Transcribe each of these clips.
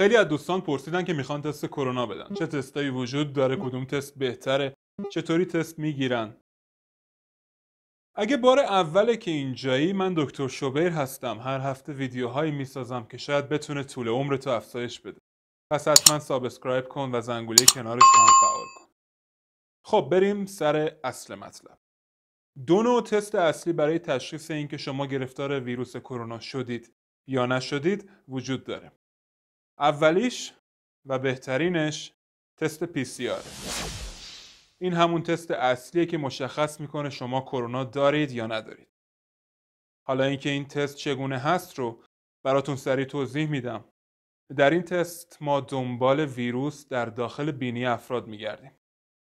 خیلی از دوستان پرسیدن که میخوان تست کرونا بدن چه تستایی وجود داره کدوم تست بهتره چطوری تست میگیرن اگه بار اوله که اینجایی من دکتر شبیر هستم هر هفته ویدیوهایی میسازم که شاید بتونه طول عمر تو افزایش بده پس حتما سابسکرایب کن و زنگوله کنارش رو فعال کن خب بریم سر اصل مطلب دو نوع تست اصلی برای تشخیص اینکه شما گرفتار ویروس کرونا شدید یا نشدید وجود داره اولیش و بهترینش تست پی سی آره. این همون تست اصلیه که مشخص میکنه شما کرونا دارید یا ندارید. حالا اینکه این تست چگونه هست رو براتون سریع توضیح میدم. در این تست ما دنبال ویروس در داخل بینی افراد میگردیم.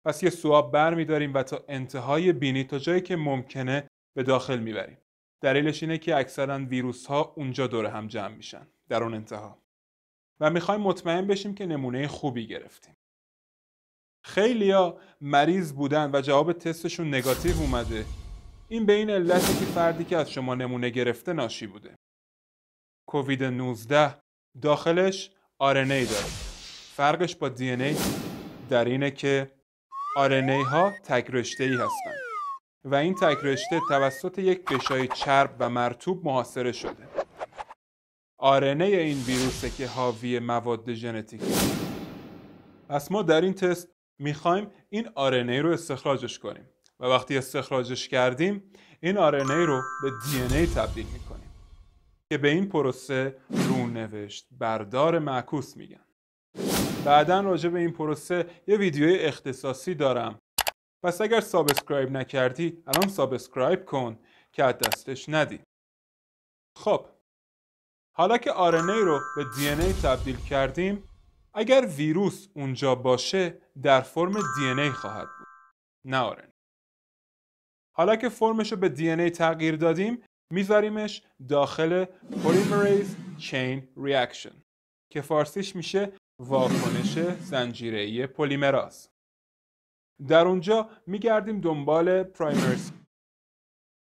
پس یه سواب بر میداریم و تا انتهای بینی تا جایی که ممکنه به داخل میبریم. دلیلش اینه که اکثرا ویروس ها اونجا دور هم جمع میشن در اون انتها. و میخوایم مطمئن بشیم که نمونه خوبی گرفتیم خیلیا مریض بودن و جواب تستشون نگاتیو اومده این به این علتی که فردی که از شما نمونه گرفته ناشی بوده کووید 19 داخلش آرنه ای داره فرقش با دی ای در اینه که آرنه ها تکرشته ای هستن و این تکرشته توسط یک بشای چرب و مرتوب محاصره شده آرنه این ویروسه که حاوی مواد ژنتیکی پس ما در این تست میخوایم این آرنه رو استخراجش کنیم و وقتی استخراجش کردیم این آرنه رو به دی ای تبدیل میکنیم که به این پروسه رونوشت بردار معکوس میگن بعدا راجع به این پروسه یه ویدیوی اختصاصی دارم پس اگر سابسکرایب نکردی الان سابسکرایب کن که از دستش ندی خب حالا که RNA رو به دی تبدیل کردیم اگر ویروس اونجا باشه در فرم دی خواهد بود نه آرنه حالا که فرمش رو به دی تغییر دادیم میذاریمش داخل پولیمریز چین ریاکشن که فارسیش میشه واکنش زنجیره‌ای پلیمراز در اونجا میگردیم دنبال پرایمرز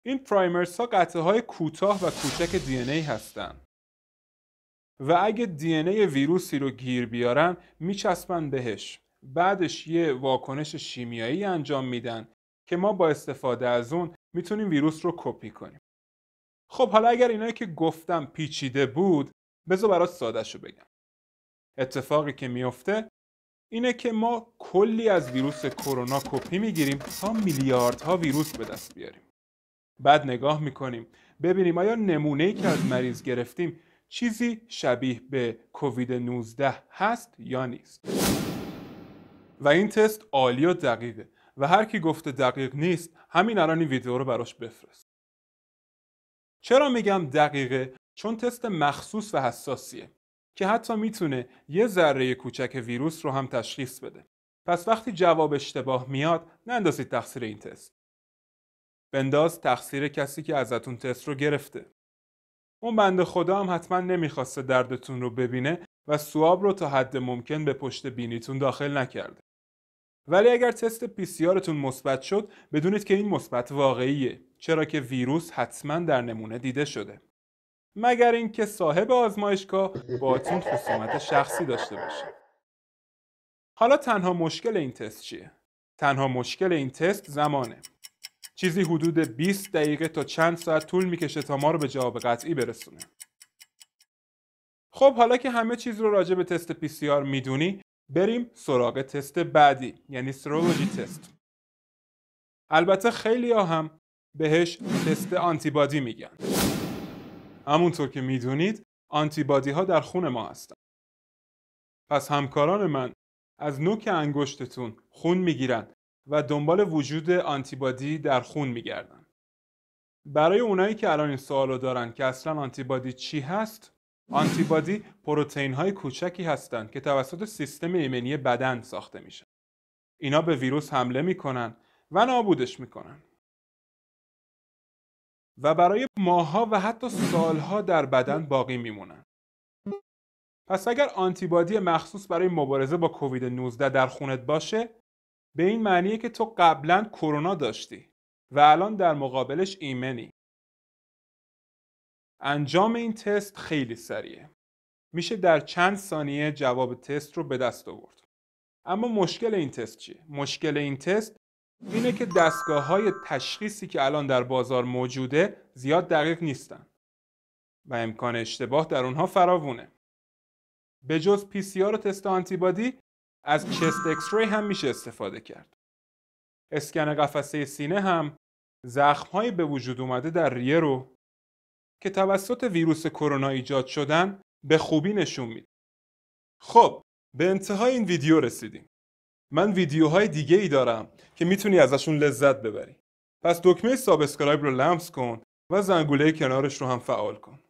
این پرایمرز ها قطعه های کوتاه و کوچک دی ای هستند و اگه دی ویروسی رو گیر بیارن میچسبن بهش بعدش یه واکنش شیمیایی انجام میدن که ما با استفاده از اون میتونیم ویروس رو کپی کنیم خب حالا اگر اینایی که گفتم پیچیده بود بذار برات سادهش رو بگم اتفاقی که میفته اینه که ما کلی از ویروس کرونا کپی میگیریم تا میلیاردها ویروس به دست بیاریم بعد نگاه میکنیم ببینیم آیا نمونه که از مریض گرفتیم چیزی شبیه به کووید 19 هست یا نیست و این تست عالی و دقیقه و هر کی گفته دقیق نیست همین الان این ویدیو رو براش بفرست چرا میگم دقیقه چون تست مخصوص و حساسیه که حتی میتونه یه ذره کوچک ویروس رو هم تشخیص بده پس وقتی جواب اشتباه میاد نندازید تقصیر این تست بنداز تقصیر کسی که ازتون تست رو گرفته اون بنده خدا هم حتما نمیخواسته دردتون رو ببینه و سواب رو تا حد ممکن به پشت بینیتون داخل نکرده. ولی اگر تست پیسیارتون مثبت شد بدونید که این مثبت واقعیه چرا که ویروس حتما در نمونه دیده شده. مگر اینکه صاحب آزمایشگاه باتون خصومت شخصی داشته باشه. حالا تنها مشکل این تست چیه؟ تنها مشکل این تست زمانه. چیزی حدود 20 دقیقه تا چند ساعت طول میکشه تا ما رو به جواب قطعی برسونه خب حالا که همه چیز رو راجع به تست آر میدونی بریم سراغ تست بعدی یعنی سرولوژی تست البته خیلی ها هم بهش تست آنتیبادی میگن همونطور که میدونید آنتیبادی ها در خون ما هستن پس همکاران من از نوک انگشتتون خون میگیرن و دنبال وجود آنتیبادی در خون میگردن. برای اونایی که الان این سوال رو دارن که اصلا آنتیبادی چی هست؟ آنتیبادی پروتین های کوچکی هستند که توسط سیستم ایمنی بدن ساخته میشن. اینا به ویروس حمله میکنن و نابودش میکنن. و برای ماها و حتی سالها در بدن باقی میمونن. پس اگر آنتیبادی مخصوص برای مبارزه با کووید 19 در خونت باشه به این معنیه که تو قبلا کرونا داشتی و الان در مقابلش ایمنی انجام این تست خیلی سریعه میشه در چند ثانیه جواب تست رو به دست آورد اما مشکل این تست چیه مشکل این تست اینه که دستگاه های تشخیصی که الان در بازار موجوده زیاد دقیق نیستن و امکان اشتباه در اونها فراوونه به جز PCR و تست آنتیبادی از چست اکسری هم میشه استفاده کرد. اسکن قفسه سینه هم زخمهایی به وجود اومده در ریه رو که توسط ویروس کرونا ایجاد شدن به خوبی نشون میده. خب به انتهای این ویدیو رسیدیم. من ویدیوهای دیگه ای دارم که میتونی ازشون لذت ببری. پس دکمه سابسکرایب رو لمس کن و زنگوله کنارش رو هم فعال کن.